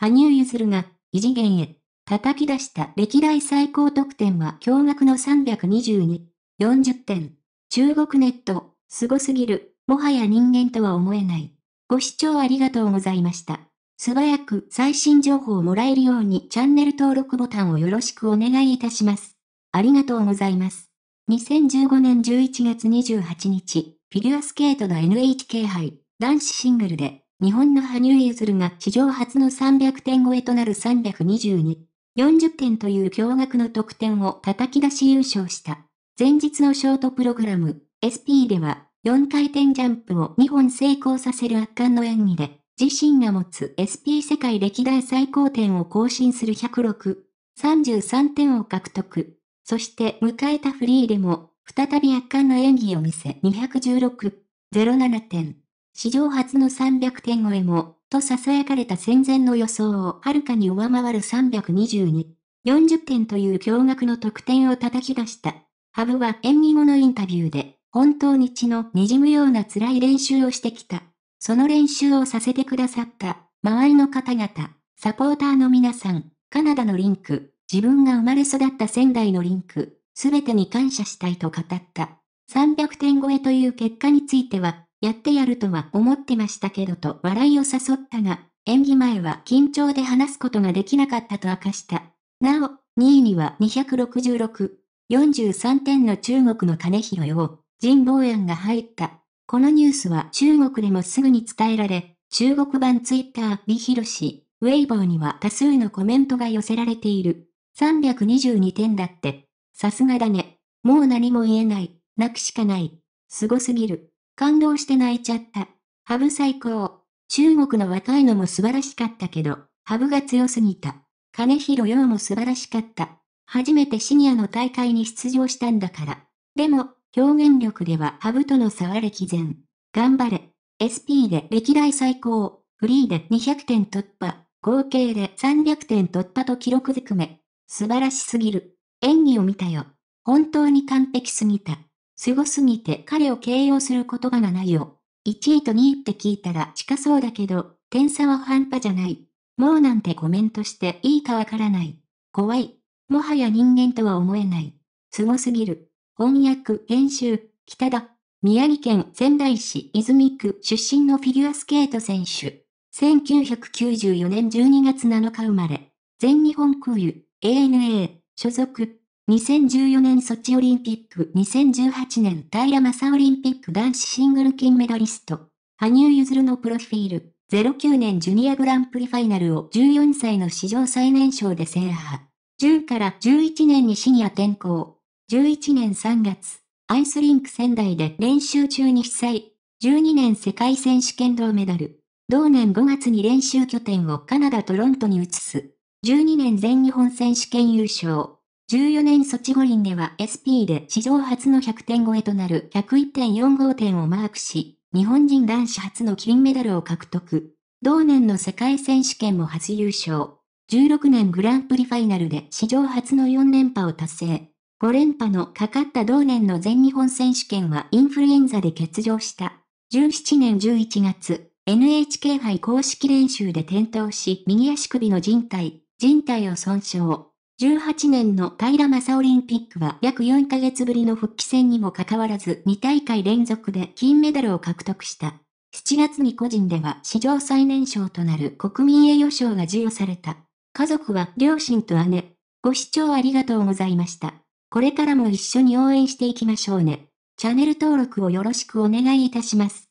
羽生結弦が異次元へ叩き出した歴代最高得点は驚愕の322、40点。中国ネット、凄すすぎる、もはや人間とは思えない。ご視聴ありがとうございました。素早く最新情報をもらえるようにチャンネル登録ボタンをよろしくお願いいたします。ありがとうございます。2015年11月28日、フィギュアスケートの NHK 杯男子シングルで日本の羽生結弦が史上初の300点超えとなる322、40点という驚愕の得点を叩き出し優勝した。前日のショートプログラム、SP では、4回転ジャンプを2本成功させる圧巻の演技で、自身が持つ SP 世界歴代最高点を更新する106、33点を獲得。そして迎えたフリーでも、再び圧巻の演技を見せ216、07点。史上初の300点超えも、と囁かれた戦前の予想をはるかに上回る322。40点という驚愕の得点を叩き出した。羽生は演技後のインタビューで、本当に血の滲むような辛い練習をしてきた。その練習をさせてくださった、周りの方々、サポーターの皆さん、カナダのリンク、自分が生まれ育った仙台のリンク、すべてに感謝したいと語った。300点超えという結果については、やってやるとは思ってましたけどと笑いを誘ったが、演技前は緊張で話すことができなかったと明かした。なお、2位には266、43点の中国の金広を、人望園が入った。このニュースは中国でもすぐに伝えられ、中国版ツイッター美広氏、ウェイボーには多数のコメントが寄せられている。322点だって。さすがだね。もう何も言えない。泣くしかない。すごすぎる。感動して泣いちゃった。ハブ最高。中国の若いのも素晴らしかったけど、ハブが強すぎた。金広洋も素晴らしかった。初めてシニアの大会に出場したんだから。でも、表現力ではハブとの差は歴然。頑張れ。SP で歴代最高。フリーで200点突破。合計で300点突破と記録ずくめ。素晴らしすぎる。演技を見たよ。本当に完璧すぎた。凄すぎて彼を形容する言葉がないよ。1位と2位って聞いたら近そうだけど、点差は半端じゃない。もうなんてコメントしていいかわからない。怖い。もはや人間とは思えない。凄すぎる。翻訳、編集、北田。宮城県仙台市泉区出身のフィギュアスケート選手。1994年12月7日生まれ。全日本空輸、ANA、所属、2014年ソチオリンピック、2018年平正オリンピック男子シングル金メダリスト、羽生結弦のプロフィール、09年ジュニアグランプリファイナルを14歳の史上最年少で制覇。10から11年にシニア転向。11年3月、アイスリンク仙台で練習中に被災。12年世界選手権銅メダル。同年5月に練習拠点をカナダ・トロントに移す。12年全日本選手権優勝。14年ソチ五輪では SP で史上初の100点超えとなる101.45点をマークし、日本人男子初の金メダルを獲得。同年の世界選手権も初優勝。16年グランプリファイナルで史上初の4連覇を達成。5連覇のかかった同年の全日本選手権はインフルエンザで欠場した。17年11月、NHK 杯公式練習で転倒し、右足首の人帯、人帯を損傷。1 8年の平正オリンピックは約4ヶ月ぶりの復帰戦にもかかわらず2大会連続で金メダルを獲得した。7月に個人では史上最年少となる国民栄誉賞が授与された。家族は両親と姉。ご視聴ありがとうございました。これからも一緒に応援していきましょうね。チャンネル登録をよろしくお願いいたします。